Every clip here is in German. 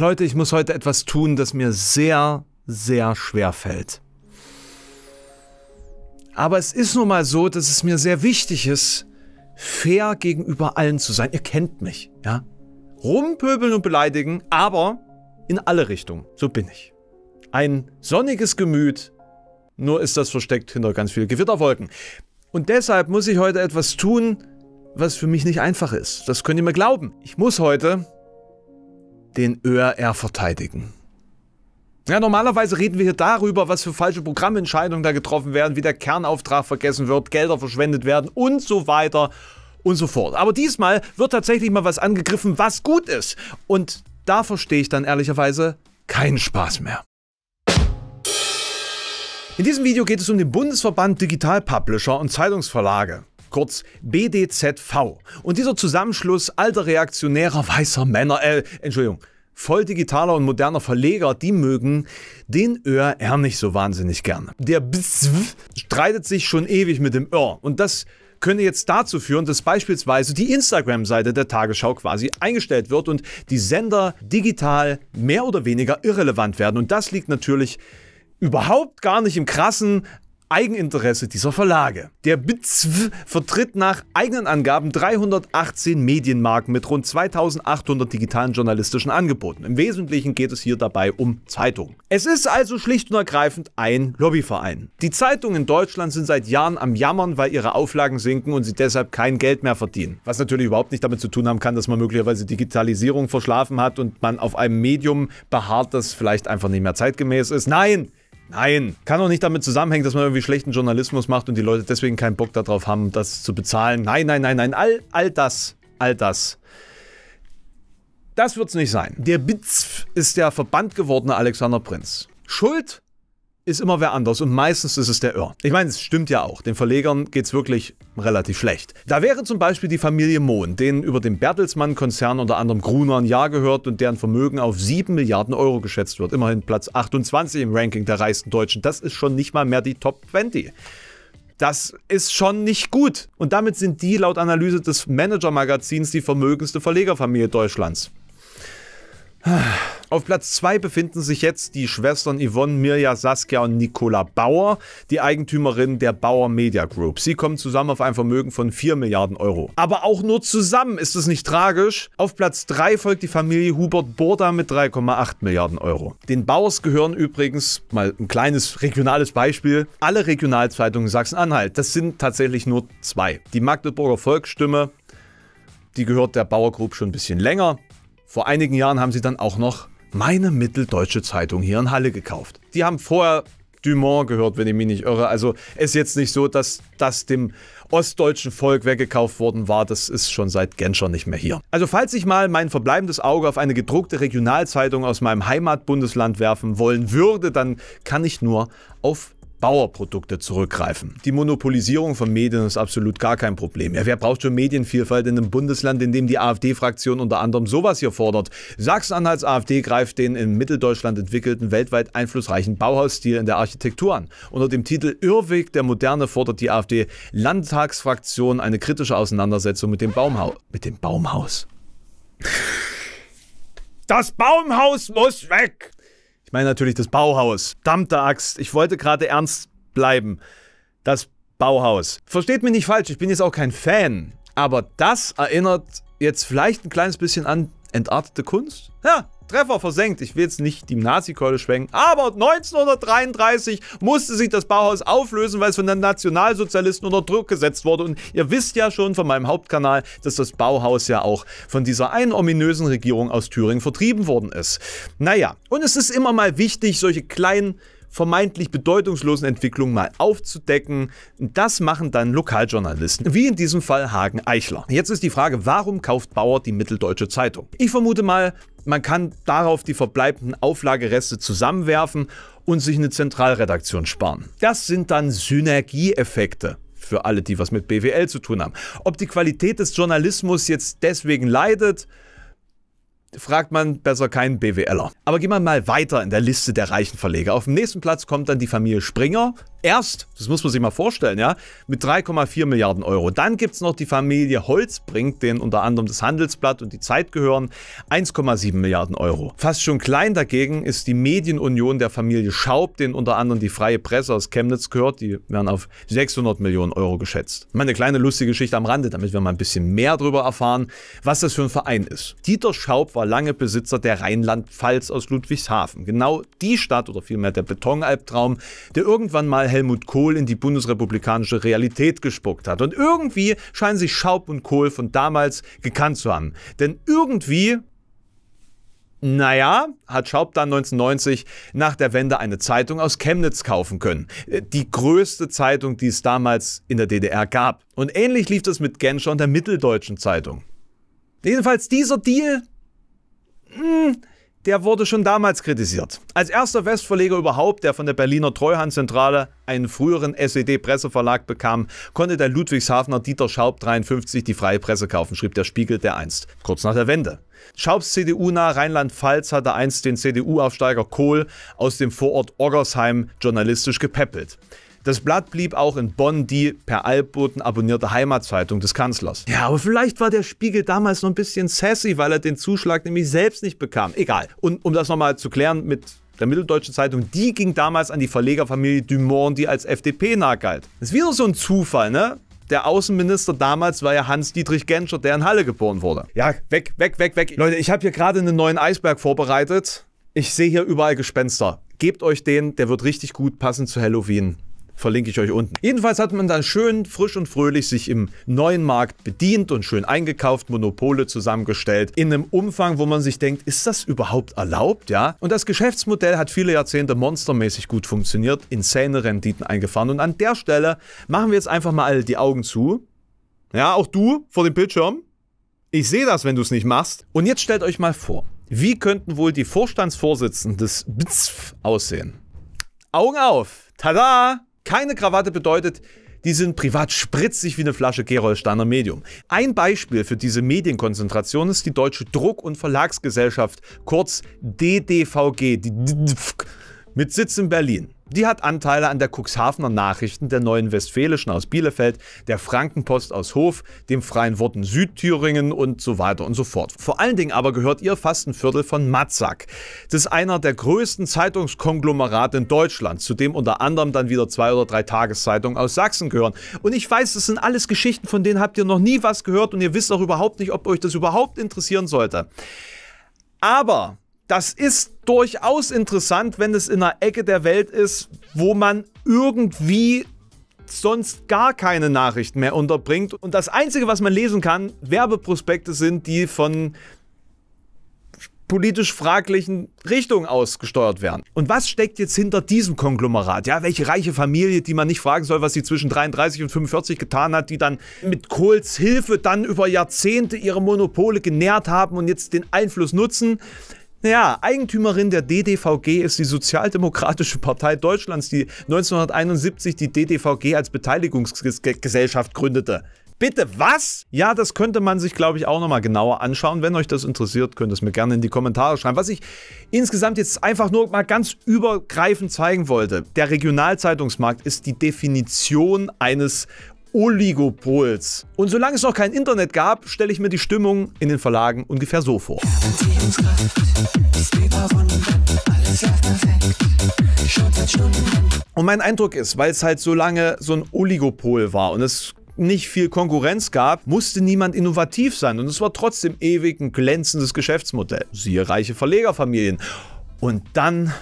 Leute, ich muss heute etwas tun, das mir sehr, sehr schwer fällt. Aber es ist nun mal so, dass es mir sehr wichtig ist, fair gegenüber allen zu sein. Ihr kennt mich, ja? Rumpöbeln und beleidigen, aber in alle Richtungen. So bin ich. Ein sonniges Gemüt, nur ist das versteckt hinter ganz vielen Gewitterwolken. Und deshalb muss ich heute etwas tun, was für mich nicht einfach ist. Das könnt ihr mir glauben. Ich muss heute den ÖRR verteidigen. Ja, normalerweise reden wir hier darüber, was für falsche Programmentscheidungen da getroffen werden, wie der Kernauftrag vergessen wird, Gelder verschwendet werden und so weiter und so fort. Aber diesmal wird tatsächlich mal was angegriffen, was gut ist. Und da verstehe ich dann ehrlicherweise keinen Spaß mehr. In diesem Video geht es um den Bundesverband Digital Publisher und Zeitungsverlage kurz BDZV. Und dieser Zusammenschluss alter reaktionärer weißer Männer, äh, Entschuldigung, voll digitaler und moderner Verleger, die mögen den ÖR nicht so wahnsinnig gerne. Der BZW streitet sich schon ewig mit dem ÖR und das könne jetzt dazu führen, dass beispielsweise die Instagram-Seite der Tagesschau quasi eingestellt wird und die Sender digital mehr oder weniger irrelevant werden. Und das liegt natürlich überhaupt gar nicht im Krassen Eigeninteresse dieser Verlage. Der BITZW vertritt nach eigenen Angaben 318 Medienmarken mit rund 2800 digitalen journalistischen Angeboten. Im Wesentlichen geht es hier dabei um Zeitungen. Es ist also schlicht und ergreifend ein Lobbyverein. Die Zeitungen in Deutschland sind seit Jahren am Jammern, weil ihre Auflagen sinken und sie deshalb kein Geld mehr verdienen. Was natürlich überhaupt nicht damit zu tun haben kann, dass man möglicherweise Digitalisierung verschlafen hat und man auf einem Medium beharrt, das vielleicht einfach nicht mehr zeitgemäß ist. Nein! Nein, kann doch nicht damit zusammenhängen, dass man irgendwie schlechten Journalismus macht und die Leute deswegen keinen Bock darauf haben, das zu bezahlen. Nein, nein, nein, nein, all, all das, all das. Das wird's nicht sein. Der BITZF ist der Verband gewordene Alexander Prinz. Schuld ist immer wer anders und meistens ist es der Irr. Ich meine, es stimmt ja auch, den Verlegern geht es wirklich relativ schlecht. Da wäre zum Beispiel die Familie Mohn, denen über den Bertelsmann-Konzern unter anderem Gruner ein Jahr gehört und deren Vermögen auf 7 Milliarden Euro geschätzt wird. Immerhin Platz 28 im Ranking der reichsten Deutschen. Das ist schon nicht mal mehr die Top 20. Das ist schon nicht gut. Und damit sind die laut Analyse des Manager-Magazins die vermögendste Verlegerfamilie Deutschlands. Auf Platz 2 befinden sich jetzt die Schwestern Yvonne, Mirja, Saskia und Nicola Bauer, die Eigentümerin der Bauer Media Group. Sie kommen zusammen auf ein Vermögen von 4 Milliarden Euro. Aber auch nur zusammen ist es nicht tragisch. Auf Platz 3 folgt die Familie Hubert Borda mit 3,8 Milliarden Euro. Den Bauers gehören übrigens, mal ein kleines regionales Beispiel, alle Regionalzeitungen Sachsen-Anhalt. Das sind tatsächlich nur zwei. Die Magdeburger Volksstimme, die gehört der Bauer Group schon ein bisschen länger. Vor einigen Jahren haben sie dann auch noch meine Mitteldeutsche Zeitung hier in Halle gekauft. Die haben vorher Dumont gehört, wenn ich mich nicht irre. Also ist jetzt nicht so, dass das dem ostdeutschen Volk weggekauft worden war. Das ist schon seit Genscher nicht mehr hier. Also falls ich mal mein verbleibendes Auge auf eine gedruckte Regionalzeitung aus meinem Heimatbundesland werfen wollen würde, dann kann ich nur auf Bauerprodukte zurückgreifen. Die Monopolisierung von Medien ist absolut gar kein Problem. Ja, wer braucht schon Medienvielfalt in einem Bundesland, in dem die AfD-Fraktion unter anderem sowas hier fordert? Sachsen-Anhalts AfD greift den in Mitteldeutschland entwickelten, weltweit einflussreichen Bauhausstil in der Architektur an. Unter dem Titel Irrweg der Moderne fordert die AfD-Landtagsfraktion eine kritische Auseinandersetzung mit dem Baumhaus. Mit dem Baumhaus. Das Baumhaus muss weg! Ich meine natürlich das Bauhaus. Dammte Axt, ich wollte gerade ernst bleiben. Das Bauhaus. Versteht mich nicht falsch, ich bin jetzt auch kein Fan. Aber das erinnert jetzt vielleicht ein kleines bisschen an entartete Kunst. Ja, Treffer versenkt. Ich will jetzt nicht die Nazi-Keule schwenken, aber 1933 musste sich das Bauhaus auflösen, weil es von den Nationalsozialisten unter Druck gesetzt wurde. Und ihr wisst ja schon von meinem Hauptkanal, dass das Bauhaus ja auch von dieser einen ominösen Regierung aus Thüringen vertrieben worden ist. Naja, und es ist immer mal wichtig, solche kleinen vermeintlich bedeutungslosen Entwicklungen mal aufzudecken. Das machen dann Lokaljournalisten, wie in diesem Fall Hagen Eichler. Jetzt ist die Frage, warum kauft Bauer die Mitteldeutsche Zeitung? Ich vermute mal, man kann darauf die verbleibenden Auflagereste zusammenwerfen und sich eine Zentralredaktion sparen. Das sind dann Synergieeffekte für alle, die was mit BWL zu tun haben. Ob die Qualität des Journalismus jetzt deswegen leidet, fragt man besser keinen BWLer. Aber gehen wir mal weiter in der Liste der reichen Verleger. Auf dem nächsten Platz kommt dann die Familie Springer, Erst, das muss man sich mal vorstellen, ja, mit 3,4 Milliarden Euro. Dann gibt es noch die Familie Holzbrink, denen unter anderem das Handelsblatt und die Zeit gehören, 1,7 Milliarden Euro. Fast schon klein dagegen ist die Medienunion der Familie Schaub, denen unter anderem die Freie Presse aus Chemnitz gehört. Die werden auf 600 Millionen Euro geschätzt. Mal eine kleine lustige Geschichte am Rande, damit wir mal ein bisschen mehr darüber erfahren, was das für ein Verein ist. Dieter Schaub war lange Besitzer der Rheinland-Pfalz aus Ludwigshafen. Genau die Stadt oder vielmehr der Betonalbtraum, der irgendwann mal Helmut Kohl in die bundesrepublikanische Realität gespuckt hat. Und irgendwie scheinen sich Schaub und Kohl von damals gekannt zu haben. Denn irgendwie, naja, hat Schaub dann 1990 nach der Wende eine Zeitung aus Chemnitz kaufen können. Die größte Zeitung, die es damals in der DDR gab. Und ähnlich lief das mit Genscher und der Mitteldeutschen Zeitung. Jedenfalls dieser Deal, mh, hm, der wurde schon damals kritisiert. Als erster Westverleger überhaupt, der von der Berliner Treuhandzentrale einen früheren SED-Presseverlag bekam, konnte der Ludwigshafener Dieter Schaub 53 die freie Presse kaufen, schrieb der Spiegel der einst, kurz nach der Wende. Schaubs cdu nahe Rheinland-Pfalz hatte einst den CDU-Aufsteiger Kohl aus dem Vorort Oggersheim journalistisch gepäppelt. Das Blatt blieb auch in Bonn die per Altboten abonnierte Heimatzeitung des Kanzlers. Ja, aber vielleicht war der Spiegel damals noch ein bisschen sassy, weil er den Zuschlag nämlich selbst nicht bekam. Egal. Und um das nochmal zu klären mit der Mitteldeutschen Zeitung, die ging damals an die Verlegerfamilie Dumont, die als FDP nahe galt. Das ist wieder so ein Zufall, ne? Der Außenminister damals war ja Hans-Dietrich Genscher, der in Halle geboren wurde. Ja, weg, weg, weg, weg. Leute, ich habe hier gerade einen neuen Eisberg vorbereitet. Ich sehe hier überall Gespenster. Gebt euch den, der wird richtig gut passen zu Halloween verlinke ich euch unten. Jedenfalls hat man dann schön frisch und fröhlich sich im neuen Markt bedient und schön eingekauft, Monopole zusammengestellt, in einem Umfang, wo man sich denkt, ist das überhaupt erlaubt, ja? Und das Geschäftsmodell hat viele Jahrzehnte monstermäßig gut funktioniert, insane Renditen eingefahren und an der Stelle machen wir jetzt einfach mal alle die Augen zu. Ja, auch du vor dem Bildschirm. Ich sehe das, wenn du es nicht machst. Und jetzt stellt euch mal vor, wie könnten wohl die Vorstandsvorsitzenden des BZF aussehen? Augen auf! Tada! Keine Krawatte bedeutet, die sind privat spritzig wie eine Flasche Gerolsteiner Medium. Ein Beispiel für diese Medienkonzentration ist die Deutsche Druck- und Verlagsgesellschaft, kurz DDVG mit Sitz in Berlin. Die hat Anteile an der Cuxhavener Nachrichten, der Neuen Westfälischen aus Bielefeld, der Frankenpost aus Hof, dem Freien Worten Südthüringen und so weiter und so fort. Vor allen Dingen aber gehört ihr fast ein Viertel von Matzak. Das ist einer der größten Zeitungskonglomerate in Deutschland, zu dem unter anderem dann wieder zwei oder drei Tageszeitungen aus Sachsen gehören. Und ich weiß, das sind alles Geschichten, von denen habt ihr noch nie was gehört und ihr wisst auch überhaupt nicht, ob euch das überhaupt interessieren sollte. Aber das ist durchaus interessant, wenn es in einer Ecke der Welt ist, wo man irgendwie sonst gar keine Nachrichten mehr unterbringt. Und das Einzige, was man lesen kann, Werbeprospekte sind, die von politisch fraglichen Richtungen ausgesteuert werden. Und was steckt jetzt hinter diesem Konglomerat? Ja, welche reiche Familie, die man nicht fragen soll, was sie zwischen 33 und 45 getan hat, die dann mit Kohls Hilfe dann über Jahrzehnte ihre Monopole genährt haben und jetzt den Einfluss nutzen. Naja, Eigentümerin der DDVG ist die Sozialdemokratische Partei Deutschlands, die 1971 die DDVG als Beteiligungsgesellschaft gründete. Bitte was? Ja, das könnte man sich, glaube ich, auch nochmal genauer anschauen. Wenn euch das interessiert, könnt ihr es mir gerne in die Kommentare schreiben. Was ich insgesamt jetzt einfach nur mal ganz übergreifend zeigen wollte. Der Regionalzeitungsmarkt ist die Definition eines Oligopols. Und solange es noch kein Internet gab, stelle ich mir die Stimmung in den Verlagen ungefähr so vor. Und mein Eindruck ist, weil es halt so lange so ein Oligopol war und es nicht viel Konkurrenz gab, musste niemand innovativ sein und es war trotzdem ewig ein glänzendes Geschäftsmodell. Siehe reiche Verlegerfamilien. Und dann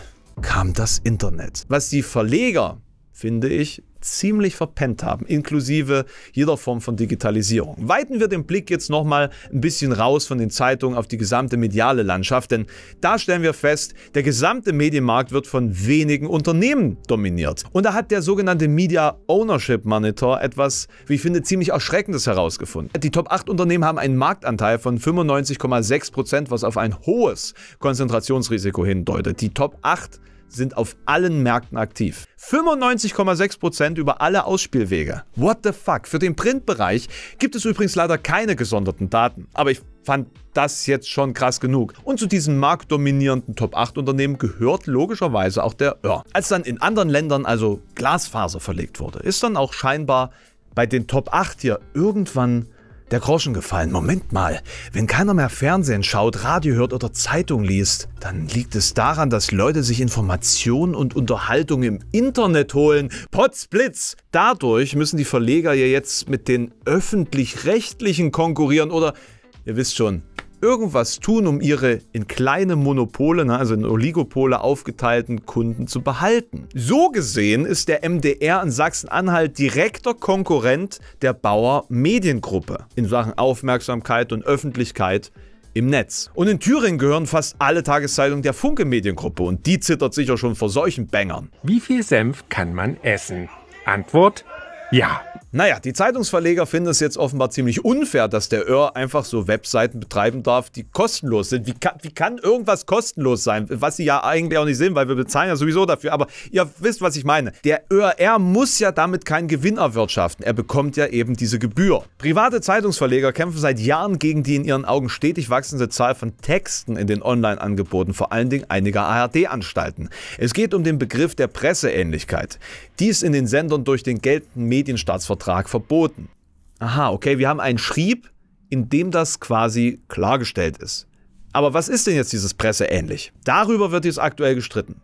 kam das Internet. Was die Verleger, finde ich, ziemlich verpennt haben, inklusive jeder Form von Digitalisierung. Weiten wir den Blick jetzt nochmal ein bisschen raus von den Zeitungen auf die gesamte mediale Landschaft, denn da stellen wir fest, der gesamte Medienmarkt wird von wenigen Unternehmen dominiert. Und da hat der sogenannte Media Ownership Monitor etwas, wie ich finde, ziemlich Erschreckendes herausgefunden. Die Top 8 Unternehmen haben einen Marktanteil von 95,6%, Prozent, was auf ein hohes Konzentrationsrisiko hindeutet. Die Top 8 Unternehmen sind auf allen Märkten aktiv. 95,6% über alle Ausspielwege. What the fuck? Für den Printbereich gibt es übrigens leider keine gesonderten Daten. Aber ich fand das jetzt schon krass genug. Und zu diesen marktdominierenden Top 8 Unternehmen gehört logischerweise auch der Öhr. Als dann in anderen Ländern also Glasfaser verlegt wurde, ist dann auch scheinbar bei den Top 8 hier irgendwann der Groschen gefallen. Moment mal, wenn keiner mehr Fernsehen schaut, Radio hört oder Zeitung liest, dann liegt es daran, dass Leute sich Informationen und Unterhaltung im Internet holen. Potzblitz! Dadurch müssen die Verleger ja jetzt mit den öffentlich-rechtlichen konkurrieren oder, ihr wisst schon, irgendwas tun, um ihre in kleine Monopole, ne, also in Oligopole aufgeteilten Kunden zu behalten. So gesehen ist der MDR in Sachsen-Anhalt direkter Konkurrent der Bauer Mediengruppe in Sachen Aufmerksamkeit und Öffentlichkeit im Netz. Und in Thüringen gehören fast alle Tageszeitungen der Funke Mediengruppe und die zittert sicher schon vor solchen Bängern. Wie viel Senf kann man essen? Antwort: Ja. Naja, die Zeitungsverleger finden es jetzt offenbar ziemlich unfair, dass der Öhr einfach so Webseiten betreiben darf, die kostenlos sind. Wie kann, wie kann irgendwas kostenlos sein? Was sie ja eigentlich auch nicht sind, weil wir bezahlen ja sowieso dafür. Aber ihr wisst, was ich meine. Der ÖR muss ja damit keinen Gewinn erwirtschaften. Er bekommt ja eben diese Gebühr. Private Zeitungsverleger kämpfen seit Jahren gegen die in ihren Augen stetig wachsende Zahl von Texten in den Online-Angeboten, vor allen Dingen einiger ARD-Anstalten. Es geht um den Begriff der Presseähnlichkeit. Dies in den Sendern durch den geltenden Medienstaatsvertrag Vertrag verboten. Aha, okay, wir haben einen Schrieb, in dem das quasi klargestellt ist. Aber was ist denn jetzt dieses Presseähnlich? Darüber wird jetzt aktuell gestritten.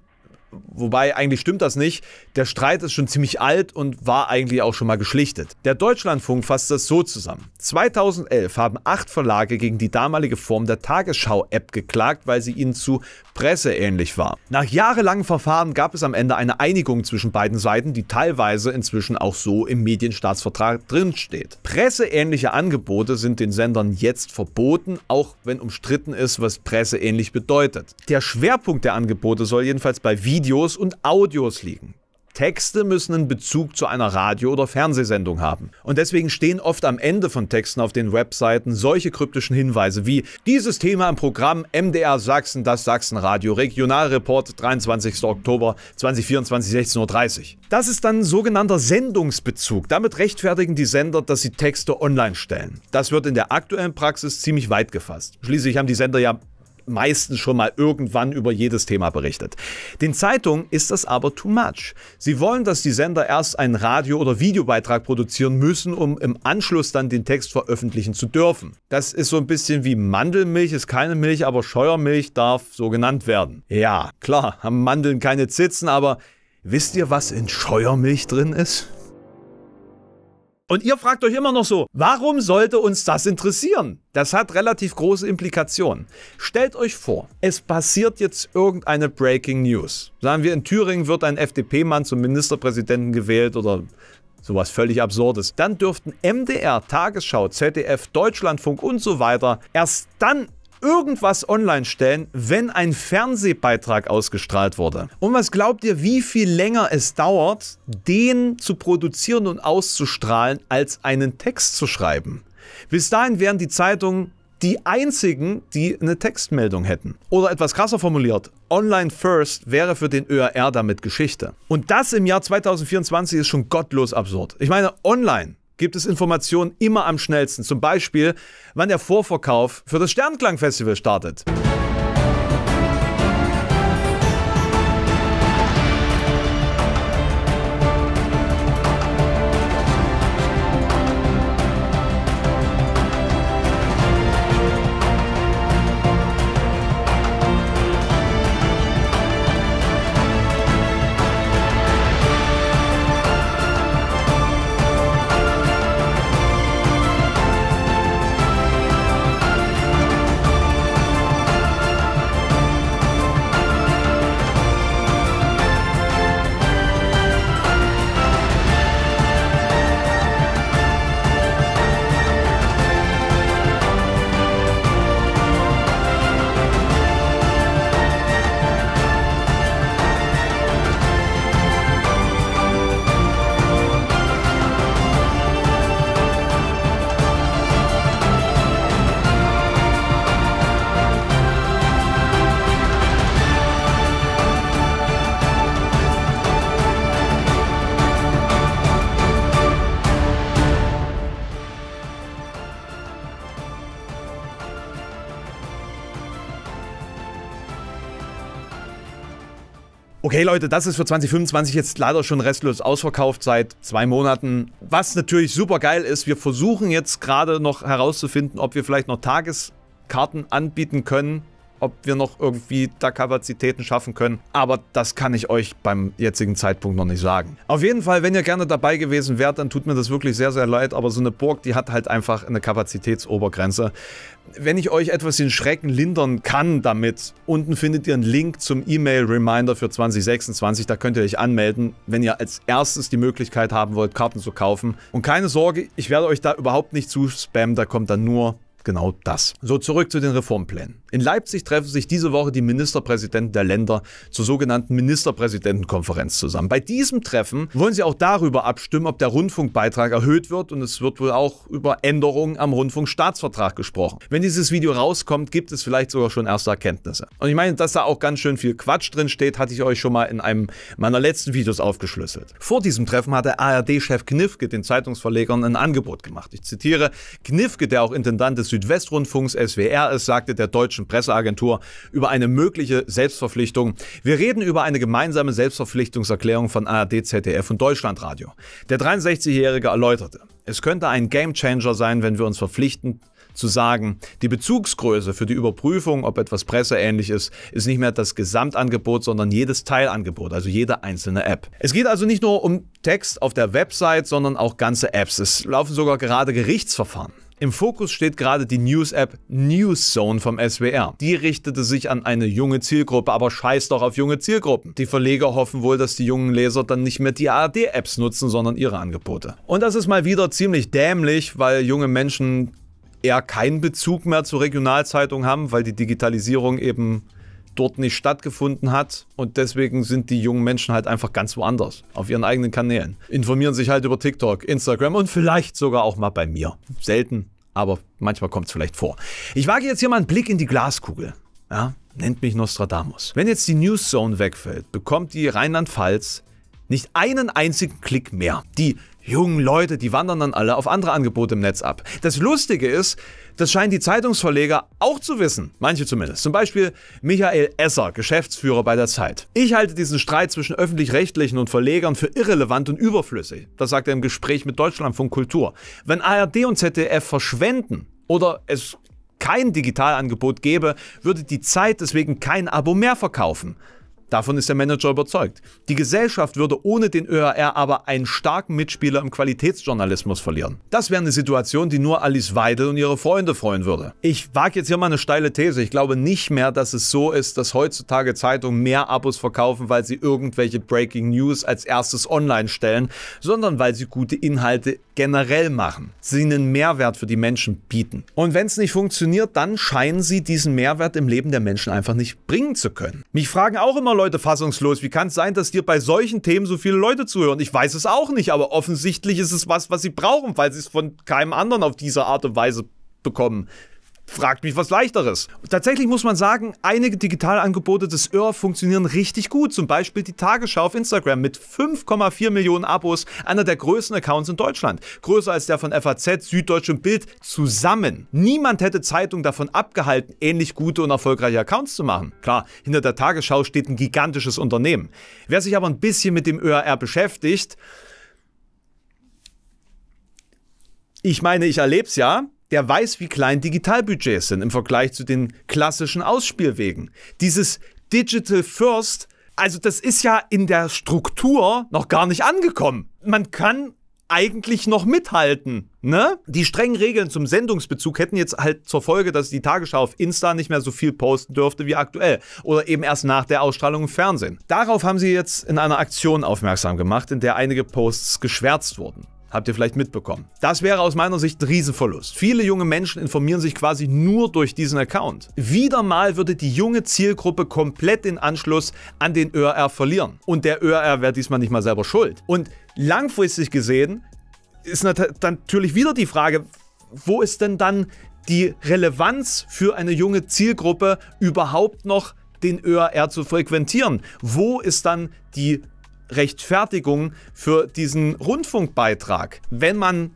Wobei eigentlich stimmt das nicht. Der Streit ist schon ziemlich alt und war eigentlich auch schon mal geschlichtet. Der Deutschlandfunk fasst das so zusammen. 2011 haben acht Verlage gegen die damalige Form der Tagesschau-App geklagt, weil sie ihnen zu presseähnlich war. Nach jahrelangen Verfahren gab es am Ende eine Einigung zwischen beiden Seiten, die teilweise inzwischen auch so im Medienstaatsvertrag drinsteht. Presseähnliche Angebote sind den Sendern jetzt verboten, auch wenn umstritten ist, was presseähnlich bedeutet. Der Schwerpunkt der Angebote soll jedenfalls bei Videos Videos und Audios liegen. Texte müssen einen Bezug zu einer Radio- oder Fernsehsendung haben. Und deswegen stehen oft am Ende von Texten auf den Webseiten solche kryptischen Hinweise wie dieses Thema im Programm MDR Sachsen, das Sachsenradio, Regionalreport 23. Oktober 2024, 16.30 Uhr. Das ist dann ein sogenannter Sendungsbezug. Damit rechtfertigen die Sender, dass sie Texte online stellen. Das wird in der aktuellen Praxis ziemlich weit gefasst. Schließlich haben die Sender ja meistens schon mal irgendwann über jedes Thema berichtet. Den Zeitungen ist das aber too much. Sie wollen, dass die Sender erst einen Radio- oder Videobeitrag produzieren müssen, um im Anschluss dann den Text veröffentlichen zu dürfen. Das ist so ein bisschen wie Mandelmilch ist keine Milch, aber Scheuermilch darf so genannt werden. Ja, klar, haben Mandeln keine Zitzen, aber wisst ihr, was in Scheuermilch drin ist? Und ihr fragt euch immer noch so, warum sollte uns das interessieren? Das hat relativ große Implikationen. Stellt euch vor, es passiert jetzt irgendeine Breaking News. Sagen wir, in Thüringen wird ein FDP-Mann zum Ministerpräsidenten gewählt oder sowas völlig Absurdes. Dann dürften MDR, Tagesschau, ZDF, Deutschlandfunk und so weiter erst dann irgendwas online stellen, wenn ein Fernsehbeitrag ausgestrahlt wurde. Und was glaubt ihr, wie viel länger es dauert, den zu produzieren und auszustrahlen, als einen Text zu schreiben? Bis dahin wären die Zeitungen die einzigen, die eine Textmeldung hätten. Oder etwas krasser formuliert, Online First wäre für den ÖRR damit Geschichte. Und das im Jahr 2024 ist schon gottlos absurd. Ich meine, online gibt es Informationen immer am schnellsten. Zum Beispiel, wann der Vorverkauf für das Sternklang-Festival startet. Okay, Leute, das ist für 2025 jetzt leider schon restlos ausverkauft seit zwei Monaten. Was natürlich super geil ist, wir versuchen jetzt gerade noch herauszufinden, ob wir vielleicht noch Tageskarten anbieten können ob wir noch irgendwie da Kapazitäten schaffen können. Aber das kann ich euch beim jetzigen Zeitpunkt noch nicht sagen. Auf jeden Fall, wenn ihr gerne dabei gewesen wärt, dann tut mir das wirklich sehr, sehr leid. Aber so eine Burg, die hat halt einfach eine Kapazitätsobergrenze. Wenn ich euch etwas den Schrecken lindern kann damit, unten findet ihr einen Link zum E-Mail-Reminder für 2026. Da könnt ihr euch anmelden, wenn ihr als erstes die Möglichkeit haben wollt, Karten zu kaufen. Und keine Sorge, ich werde euch da überhaupt nicht zuspammen. Da kommt dann nur genau das. So, zurück zu den Reformplänen. In Leipzig treffen sich diese Woche die Ministerpräsidenten der Länder zur sogenannten Ministerpräsidentenkonferenz zusammen. Bei diesem Treffen wollen sie auch darüber abstimmen, ob der Rundfunkbeitrag erhöht wird und es wird wohl auch über Änderungen am Rundfunkstaatsvertrag gesprochen. Wenn dieses Video rauskommt, gibt es vielleicht sogar schon erste Erkenntnisse. Und ich meine, dass da auch ganz schön viel Quatsch drin steht, hatte ich euch schon mal in einem meiner letzten Videos aufgeschlüsselt. Vor diesem Treffen hatte ARD-Chef Knifke den Zeitungsverlegern ein Angebot gemacht. Ich zitiere, Knifke, der auch Intendant des Südwestrundfunks SWR es sagte der deutschen Presseagentur über eine mögliche Selbstverpflichtung. Wir reden über eine gemeinsame Selbstverpflichtungserklärung von ARD, ZDF und Deutschlandradio. Der 63-Jährige erläuterte, es könnte ein Gamechanger sein, wenn wir uns verpflichten, zu sagen, die Bezugsgröße für die Überprüfung, ob etwas presseähnlich ist, ist nicht mehr das Gesamtangebot, sondern jedes Teilangebot, also jede einzelne App. Es geht also nicht nur um Text auf der Website, sondern auch ganze Apps. Es laufen sogar gerade Gerichtsverfahren. Im Fokus steht gerade die News-App Newszone vom SWR. Die richtete sich an eine junge Zielgruppe, aber scheiß doch auf junge Zielgruppen. Die Verleger hoffen wohl, dass die jungen Leser dann nicht mehr die ARD-Apps nutzen, sondern ihre Angebote. Und das ist mal wieder ziemlich dämlich, weil junge Menschen eher keinen Bezug mehr zur Regionalzeitung haben, weil die Digitalisierung eben dort nicht stattgefunden hat. Und deswegen sind die jungen Menschen halt einfach ganz woanders, auf ihren eigenen Kanälen. Informieren sich halt über TikTok, Instagram und vielleicht sogar auch mal bei mir. Selten, aber manchmal kommt es vielleicht vor. Ich wage jetzt hier mal einen Blick in die Glaskugel. Ja, nennt mich Nostradamus. Wenn jetzt die Newszone wegfällt, bekommt die Rheinland-Pfalz nicht einen einzigen Klick mehr. Die jungen Leute, die wandern dann alle auf andere Angebote im Netz ab. Das Lustige ist, das scheinen die Zeitungsverleger auch zu wissen, manche zumindest. Zum Beispiel Michael Esser, Geschäftsführer bei der Zeit. Ich halte diesen Streit zwischen öffentlich-rechtlichen und Verlegern für irrelevant und überflüssig. Das sagt er im Gespräch mit Deutschlandfunk Kultur. Wenn ARD und ZDF verschwenden oder es kein Digitalangebot gäbe, würde die Zeit deswegen kein Abo mehr verkaufen. Davon ist der Manager überzeugt. Die Gesellschaft würde ohne den ÖRR aber einen starken Mitspieler im Qualitätsjournalismus verlieren. Das wäre eine Situation, die nur Alice Weidel und ihre Freunde freuen würde. Ich wage jetzt hier mal eine steile These. Ich glaube nicht mehr, dass es so ist, dass heutzutage Zeitungen mehr Abos verkaufen, weil sie irgendwelche Breaking News als erstes online stellen, sondern weil sie gute Inhalte generell machen, sie einen Mehrwert für die Menschen bieten. Und wenn es nicht funktioniert, dann scheinen sie diesen Mehrwert im Leben der Menschen einfach nicht bringen zu können. Mich fragen auch immer Leute fassungslos, wie kann es sein, dass dir bei solchen Themen so viele Leute zuhören? Ich weiß es auch nicht, aber offensichtlich ist es was, was sie brauchen, weil sie es von keinem anderen auf diese Art und Weise bekommen. Fragt mich was leichteres. Tatsächlich muss man sagen, einige Digitalangebote des ÖR funktionieren richtig gut. Zum Beispiel die Tagesschau auf Instagram mit 5,4 Millionen Abos, einer der größten Accounts in Deutschland. Größer als der von FAZ, Süddeutsch und Bild zusammen. Niemand hätte Zeitung davon abgehalten, ähnlich gute und erfolgreiche Accounts zu machen. Klar, hinter der Tagesschau steht ein gigantisches Unternehmen. Wer sich aber ein bisschen mit dem ÖR beschäftigt, ich meine, ich erlebe es ja, der weiß, wie klein Digitalbudgets sind im Vergleich zu den klassischen Ausspielwegen. Dieses Digital First, also das ist ja in der Struktur noch gar nicht angekommen. Man kann eigentlich noch mithalten. Ne? Die strengen Regeln zum Sendungsbezug hätten jetzt halt zur Folge, dass die Tagesschau auf Insta nicht mehr so viel posten dürfte wie aktuell oder eben erst nach der Ausstrahlung im Fernsehen. Darauf haben sie jetzt in einer Aktion aufmerksam gemacht, in der einige Posts geschwärzt wurden. Habt ihr vielleicht mitbekommen. Das wäre aus meiner Sicht ein Riesenverlust. Viele junge Menschen informieren sich quasi nur durch diesen Account. Wieder mal würde die junge Zielgruppe komplett den Anschluss an den ÖRR verlieren. Und der ÖRR wäre diesmal nicht mal selber schuld. Und langfristig gesehen ist natürlich wieder die Frage, wo ist denn dann die Relevanz für eine junge Zielgruppe überhaupt noch den ÖRR zu frequentieren? Wo ist dann die Rechtfertigung für diesen Rundfunkbeitrag, wenn man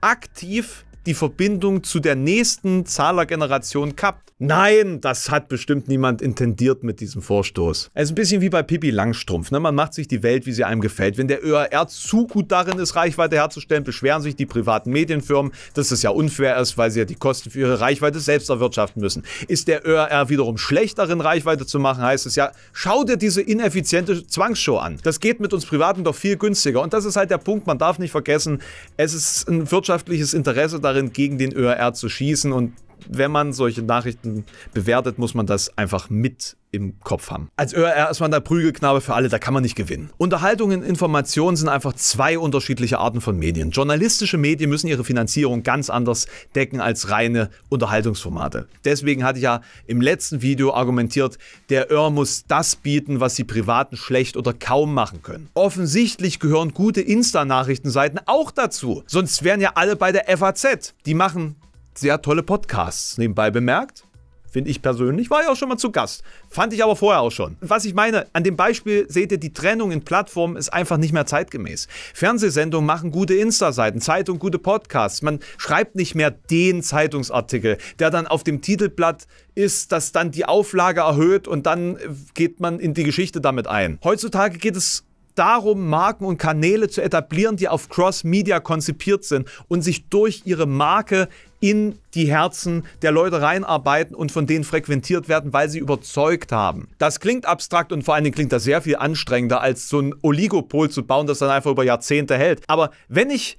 aktiv die Verbindung zu der nächsten Zahlergeneration kappt. Nein, das hat bestimmt niemand intendiert mit diesem Vorstoß. Es ist ein bisschen wie bei Pippi Langstrumpf. Ne? Man macht sich die Welt, wie sie einem gefällt. Wenn der ÖRR zu gut darin ist, Reichweite herzustellen, beschweren sich die privaten Medienfirmen, dass es ja unfair ist, weil sie ja die Kosten für ihre Reichweite selbst erwirtschaften müssen. Ist der ÖRR wiederum schlecht darin, Reichweite zu machen, heißt es ja, schau dir diese ineffiziente Zwangsshow an. Das geht mit uns Privaten doch viel günstiger. Und das ist halt der Punkt, man darf nicht vergessen, es ist ein wirtschaftliches Interesse darin, gegen den ÖR zu schießen und wenn man solche Nachrichten bewertet, muss man das einfach mit im Kopf haben. Als ÖR ist man der Prügelknabe für alle, da kann man nicht gewinnen. Unterhaltung und Information sind einfach zwei unterschiedliche Arten von Medien. Journalistische Medien müssen ihre Finanzierung ganz anders decken als reine Unterhaltungsformate. Deswegen hatte ich ja im letzten Video argumentiert, der ÖR muss das bieten, was die Privaten schlecht oder kaum machen können. Offensichtlich gehören gute Insta-Nachrichtenseiten auch dazu. Sonst wären ja alle bei der FAZ. Die machen sehr tolle Podcasts. Nebenbei bemerkt, finde ich persönlich, war ja auch schon mal zu Gast. Fand ich aber vorher auch schon. Was ich meine, an dem Beispiel seht ihr, die Trennung in Plattformen ist einfach nicht mehr zeitgemäß. Fernsehsendungen machen gute Insta-Seiten, Zeitung gute Podcasts. Man schreibt nicht mehr den Zeitungsartikel, der dann auf dem Titelblatt ist, das dann die Auflage erhöht und dann geht man in die Geschichte damit ein. Heutzutage geht es darum, Marken und Kanäle zu etablieren, die auf Cross-Media konzipiert sind und sich durch ihre Marke in die Herzen der Leute reinarbeiten und von denen frequentiert werden, weil sie überzeugt haben. Das klingt abstrakt und vor allen Dingen klingt das sehr viel anstrengender, als so ein Oligopol zu bauen, das dann einfach über Jahrzehnte hält. Aber wenn ich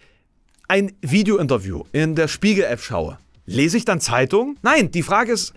ein Videointerview in der Spiegel-App schaue, lese ich dann Zeitung? Nein, die Frage ist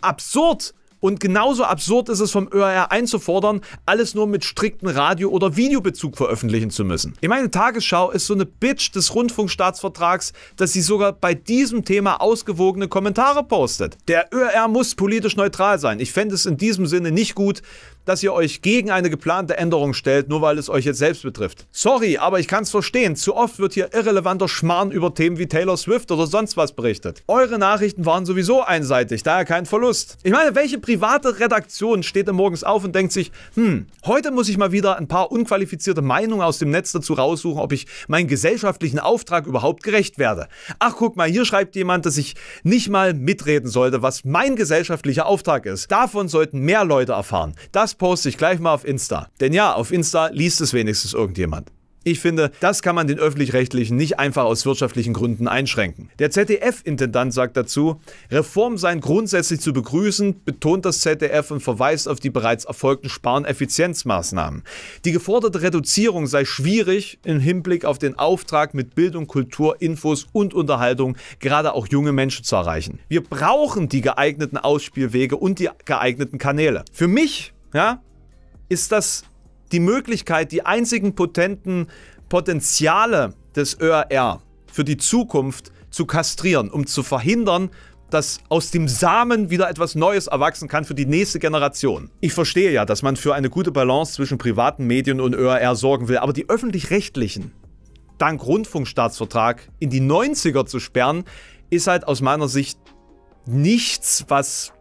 absurd und genauso absurd ist es vom ÖRR einzufordern, alles nur mit strikten Radio- oder Videobezug veröffentlichen zu müssen. Ich meine, Tagesschau ist so eine Bitch des Rundfunkstaatsvertrags, dass sie sogar bei diesem Thema ausgewogene Kommentare postet. Der ÖRR muss politisch neutral sein. Ich fände es in diesem Sinne nicht gut, dass ihr euch gegen eine geplante Änderung stellt, nur weil es euch jetzt selbst betrifft. Sorry, aber ich kann's verstehen. Zu oft wird hier irrelevanter Schmarrn über Themen wie Taylor Swift oder sonst was berichtet. Eure Nachrichten waren sowieso einseitig, daher kein Verlust. Ich meine, welche private Redaktion steht denn morgens auf und denkt sich, hm, heute muss ich mal wieder ein paar unqualifizierte Meinungen aus dem Netz dazu raussuchen, ob ich meinen gesellschaftlichen Auftrag überhaupt gerecht werde. Ach, guck mal, hier schreibt jemand, dass ich nicht mal mitreden sollte, was mein gesellschaftlicher Auftrag ist. Davon sollten mehr Leute erfahren. Das poste ich gleich mal auf Insta. Denn ja, auf Insta liest es wenigstens irgendjemand. Ich finde, das kann man den öffentlich-rechtlichen nicht einfach aus wirtschaftlichen Gründen einschränken. Der ZDF-Intendant sagt dazu, Reformen seien grundsätzlich zu begrüßen, betont das ZDF und verweist auf die bereits erfolgten Sparen Effizienzmaßnahmen. Die geforderte Reduzierung sei schwierig im Hinblick auf den Auftrag, mit Bildung, Kultur, Infos und Unterhaltung gerade auch junge Menschen zu erreichen. Wir brauchen die geeigneten Ausspielwege und die geeigneten Kanäle. Für mich ja, ist das die Möglichkeit, die einzigen potenten Potenziale des ÖRR für die Zukunft zu kastrieren, um zu verhindern, dass aus dem Samen wieder etwas Neues erwachsen kann für die nächste Generation. Ich verstehe ja, dass man für eine gute Balance zwischen privaten Medien und ÖRR sorgen will, aber die öffentlich-rechtlichen, dank Rundfunkstaatsvertrag, in die 90er zu sperren, ist halt aus meiner Sicht nichts, was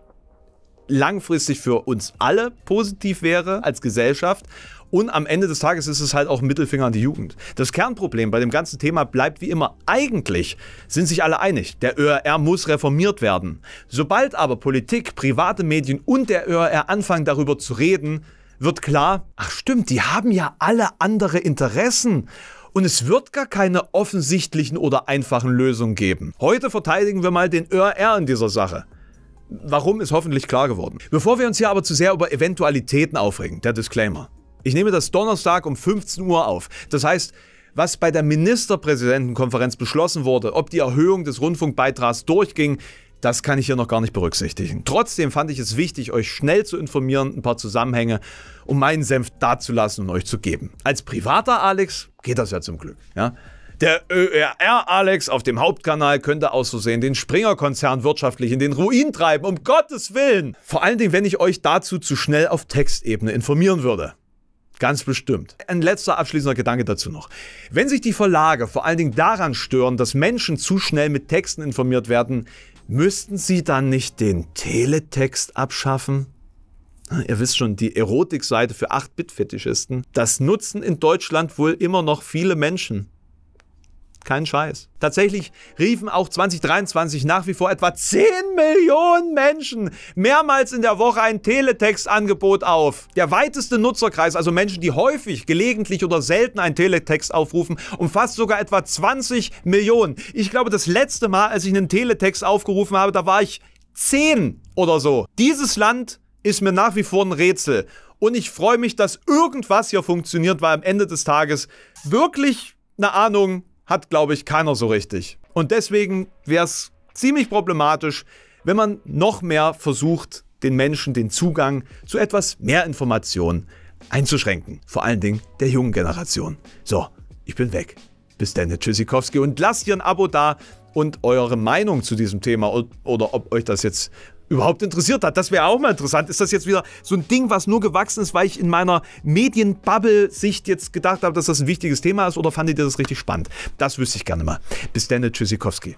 langfristig für uns alle positiv wäre als Gesellschaft. Und am Ende des Tages ist es halt auch ein Mittelfinger an die Jugend. Das Kernproblem bei dem ganzen Thema bleibt wie immer, eigentlich sind sich alle einig, der ÖRR muss reformiert werden. Sobald aber Politik, private Medien und der ÖRR anfangen darüber zu reden, wird klar, ach stimmt, die haben ja alle andere Interessen. Und es wird gar keine offensichtlichen oder einfachen Lösungen geben. Heute verteidigen wir mal den ÖRR in dieser Sache. Warum ist hoffentlich klar geworden. Bevor wir uns hier aber zu sehr über Eventualitäten aufregen, der Disclaimer. Ich nehme das Donnerstag um 15 Uhr auf. Das heißt, was bei der Ministerpräsidentenkonferenz beschlossen wurde, ob die Erhöhung des Rundfunkbeitrags durchging, das kann ich hier noch gar nicht berücksichtigen. Trotzdem fand ich es wichtig, euch schnell zu informieren, ein paar Zusammenhänge, um meinen Senf dazulassen und euch zu geben. Als privater Alex geht das ja zum Glück. Ja? Der ÖRR-Alex auf dem Hauptkanal könnte aus Versehen den Springer-Konzern wirtschaftlich in den Ruin treiben, um Gottes Willen! Vor allen Dingen, wenn ich euch dazu zu schnell auf Textebene informieren würde. Ganz bestimmt. Ein letzter abschließender Gedanke dazu noch. Wenn sich die Verlage vor allen Dingen daran stören, dass Menschen zu schnell mit Texten informiert werden, müssten sie dann nicht den Teletext abschaffen? Ihr wisst schon, die Erotikseite für 8-Bit-Fetischisten. Das nutzen in Deutschland wohl immer noch viele Menschen. Kein Scheiß. Tatsächlich riefen auch 2023 nach wie vor etwa 10 Millionen Menschen mehrmals in der Woche ein Teletextangebot auf. Der weiteste Nutzerkreis, also Menschen, die häufig, gelegentlich oder selten einen Teletext aufrufen, umfasst sogar etwa 20 Millionen. Ich glaube, das letzte Mal, als ich einen Teletext aufgerufen habe, da war ich 10 oder so. Dieses Land ist mir nach wie vor ein Rätsel. Und ich freue mich, dass irgendwas hier funktioniert, weil am Ende des Tages wirklich eine Ahnung hat, glaube ich, keiner so richtig. Und deswegen wäre es ziemlich problematisch, wenn man noch mehr versucht, den Menschen den Zugang zu etwas mehr Informationen einzuschränken. Vor allen Dingen der jungen Generation. So, ich bin weg. Bis dann, Tschüssikowski und lasst hier ein Abo da und eure Meinung zu diesem Thema oder ob euch das jetzt überhaupt interessiert hat. Das wäre auch mal interessant. Ist das jetzt wieder so ein Ding, was nur gewachsen ist, weil ich in meiner Medienbubble-Sicht jetzt gedacht habe, dass das ein wichtiges Thema ist oder fandet ihr das richtig spannend? Das wüsste ich gerne mal. Bis dann, Tschüssikowski.